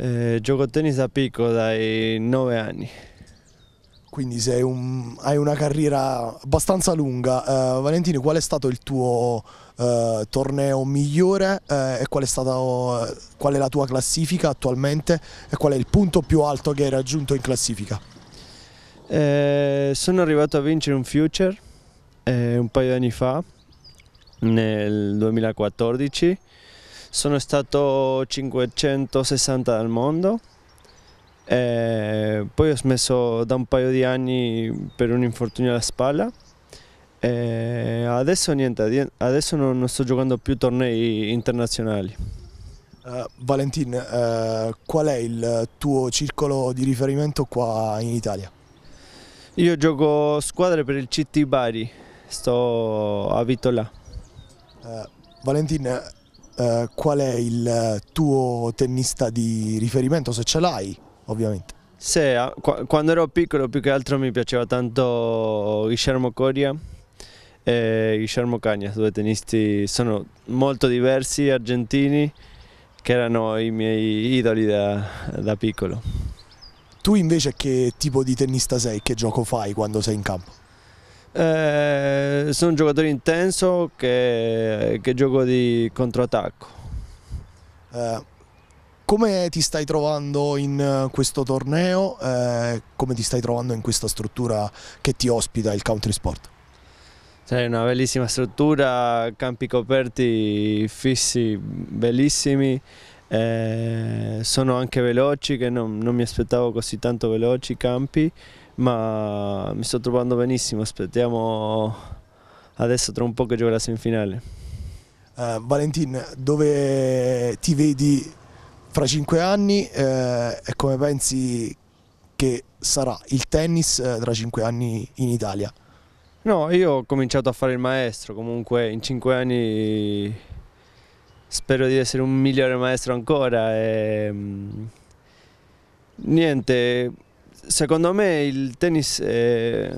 Eh, gioco a tennis a picco dai 9 anni. Quindi un, hai una carriera abbastanza lunga. Uh, Valentino, qual è stato il tuo uh, torneo migliore uh, e qual è, stato, qual è la tua classifica attualmente e qual è il punto più alto che hai raggiunto in classifica? Eh, sono arrivato a vincere un future eh, un paio di anni fa, nel 2014. Sono stato 560 al mondo e poi ho smesso da un paio di anni per un infortunio alla spalla. E adesso niente, adesso non, non sto giocando più tornei internazionali. Uh, Valentin, uh, qual è il tuo circolo di riferimento qua in Italia? Io gioco squadre per il CT Bari, sto abito là. Uh, eh, Valentin, eh, qual è il tuo tennista di riferimento, se ce l'hai ovviamente. Sì, ah, quando ero piccolo più che altro mi piaceva tanto Guillermo Coria e Guillermo Cagnas, due tennisti sono molto diversi, argentini, che erano i miei idoli da, da piccolo. Tu invece che tipo di tennista sei, che gioco fai quando sei in campo? Eh, sono un giocatore intenso che, che gioco di controattacco. Eh, come ti stai trovando in eh, questo torneo? Eh, come ti stai trovando in questa struttura che ti ospita il Country Sport? È una bellissima struttura, campi coperti fissi, bellissimi. Eh, sono anche veloci, che non, non mi aspettavo così tanto veloci i campi, ma mi sto trovando benissimo, aspettiamo adesso tra un po' che gioca la semifinale. Uh, Valentin, dove ti vedi fra cinque anni eh, e come pensi che sarà il tennis eh, tra cinque anni in Italia? No, io ho cominciato a fare il maestro, comunque in cinque anni spero di essere un migliore maestro ancora. E, ehm, niente, secondo me il tennis è,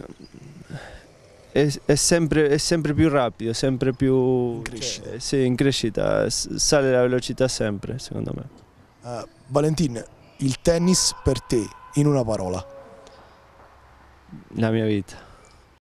è, è, sempre, è sempre, più rapido, sempre più... In crescita. sì, in crescita, sale la velocità sempre, secondo me. Uh, Valentin, il tennis per te, in una parola? La mia vita.